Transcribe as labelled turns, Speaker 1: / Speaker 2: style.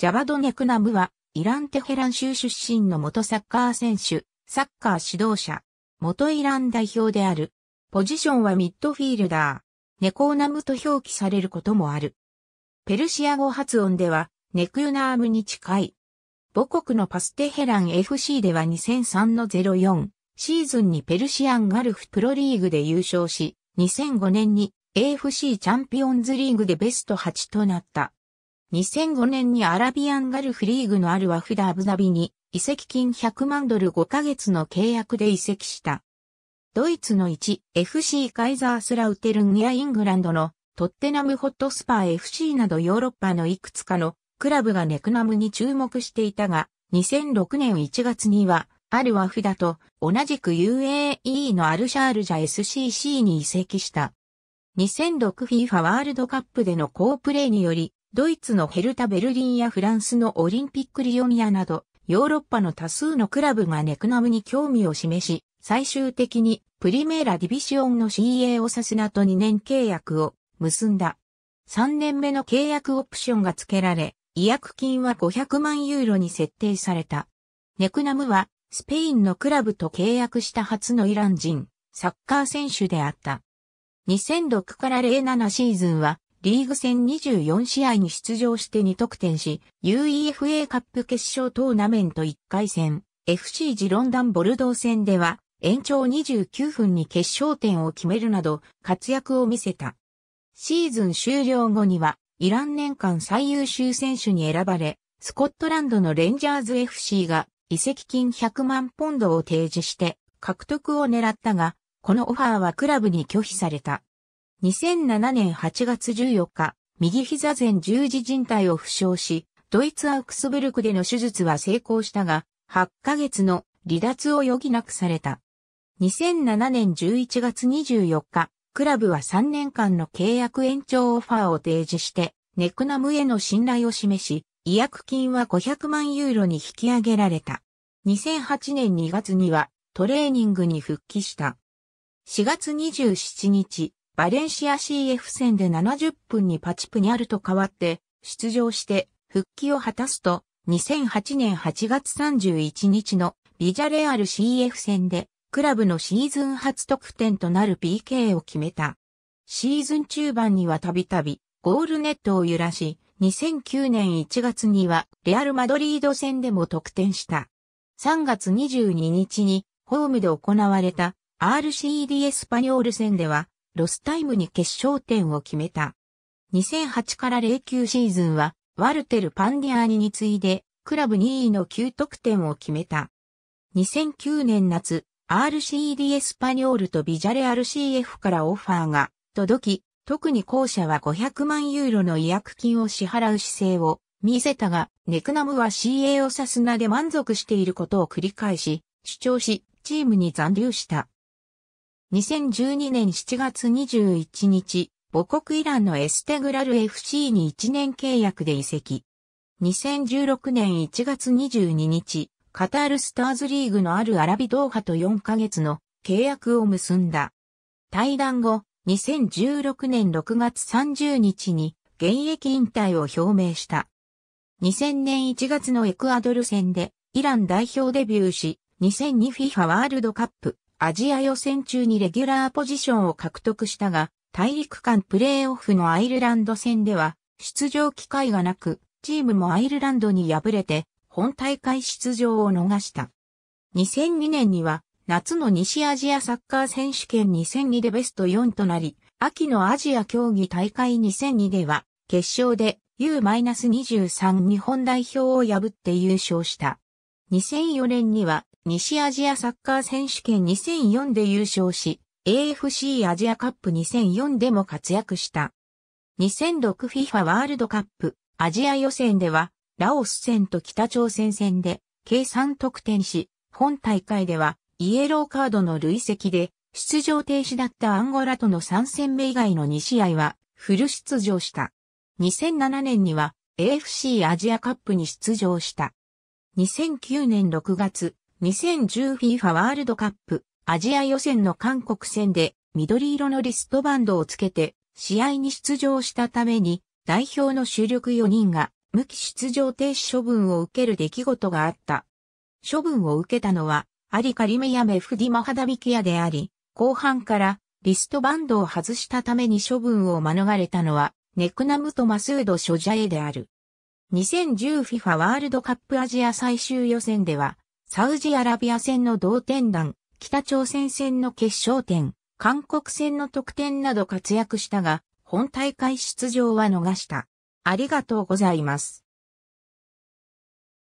Speaker 1: ジャバドネクナムは、イラン・テヘラン州出身の元サッカー選手、サッカー指導者、元イラン代表である。ポジションはミッドフィールダー、ネコーナムと表記されることもある。ペルシア語発音では、ネクユナームに近い。母国のパステヘラン FC では2003の04シーズンにペルシアンガルフプロリーグで優勝し、2005年に AFC チャンピオンズリーグでベスト8となった。2005年にアラビアンガルフリーグのあるワフダアブザビに移籍金100万ドル5ヶ月の契約で移籍した。ドイツの 1FC カイザースラウテルンやイングランドのトッテナムホットスパー FC などヨーロッパのいくつかのクラブがネクナムに注目していたが、2006年1月にはアルワフダと同じく UAE のアルシャールジャ SCC に移籍した。2006FIFA ワールドカップでの好プレーにより、ドイツのヘルタ・ベルリンやフランスのオリンピックリオニアなど、ヨーロッパの多数のクラブがネクナムに興味を示し、最終的にプリメーラ・ディビシオンの CA オサスナと2年契約を結んだ。3年目の契約オプションが付けられ、違約金は500万ユーロに設定された。ネクナムは、スペインのクラブと契約した初のイラン人、サッカー選手であった。2006から07シーズンは、リーグ戦24試合に出場して2得点し、UEFA カップ決勝トーナメント1回戦、FC ジロンダンボルドー戦では、延長29分に決勝点を決めるなど活躍を見せた。シーズン終了後には、イラン年間最優秀選手に選ばれ、スコットランドのレンジャーズ FC が移籍金100万ポンドを提示して獲得を狙ったが、このオファーはクラブに拒否された。2007年8月14日、右膝前十字靭帯を負傷し、ドイツアウクスブルクでの手術は成功したが、8ヶ月の離脱を余儀なくされた。2007年11月24日、クラブは3年間の契約延長オファーを提示して、ネクナムへの信頼を示し、違約金は500万ユーロに引き上げられた。2008年2月にはトレーニングに復帰した。4月27日、バレンシア CF 戦で70分にパチプニャルと変わって出場して復帰を果たすと2008年8月31日のビジャレアル CF 戦でクラブのシーズン初得点となる PK を決めた。シーズン中盤にはたびたびゴールネットを揺らし2009年1月にはレアルマドリード戦でも得点した。3月22日にホームで行われた RCD エスパニョール戦ではロスタイムに決勝点を決めた。2008から09シーズンは、ワルテル・パンディアーニに次いで、クラブ2位の9得点を決めた。2009年夏、RCD エスパニョールとビジャレ RCF からオファーが届き、特に後者は500万ユーロの違約金を支払う姿勢を見せたが、ネクナムは CA をサスナで満足していることを繰り返し、主張し、チームに残留した。2012年7月21日、母国イランのエステグラル FC に1年契約で移籍。2016年1月22日、カタールスターズリーグのあるアラビドーハと4ヶ月の契約を結んだ。対談後、2016年6月30日に現役引退を表明した。2000年1月のエクアドル戦でイラン代表デビューし、2002FIFA ワールドカップアジア予選中にレギュラーポジションを獲得したが、大陸間プレーオフのアイルランド戦では、出場機会がなく、チームもアイルランドに敗れて、本大会出場を逃した。2002年には、夏の西アジアサッカー選手権2002でベスト4となり、秋のアジア競技大会2002では、決勝で U-23 日本代表を破って優勝した。2004年には西アジアサッカー選手権2004で優勝し、AFC アジアカップ2004でも活躍した。2006FIFA ワールドカップアジア予選では、ラオス戦と北朝鮮戦で計3得点し、本大会ではイエローカードの累積で出場停止だったアンゴラとの3戦目以外の2試合はフル出場した。2007年には AFC アジアカップに出場した。2009年6月、2010FIFA ワールドカップアジア予選の韓国戦で緑色のリストバンドをつけて試合に出場したために代表の主力4人が無期出場停止処分を受ける出来事があった。処分を受けたのはアリカリメヤメフディマハダビキヤであり、後半からリストバンドを外したために処分を免れたのはネクナムトマスードショジャエである。2010FIFA ワールドカップアジア最終予選ではサウジアラビア戦の同点弾、北朝鮮戦の決勝点、韓国戦の得点など活躍したが、本大会出場は逃した。ありがとうございます。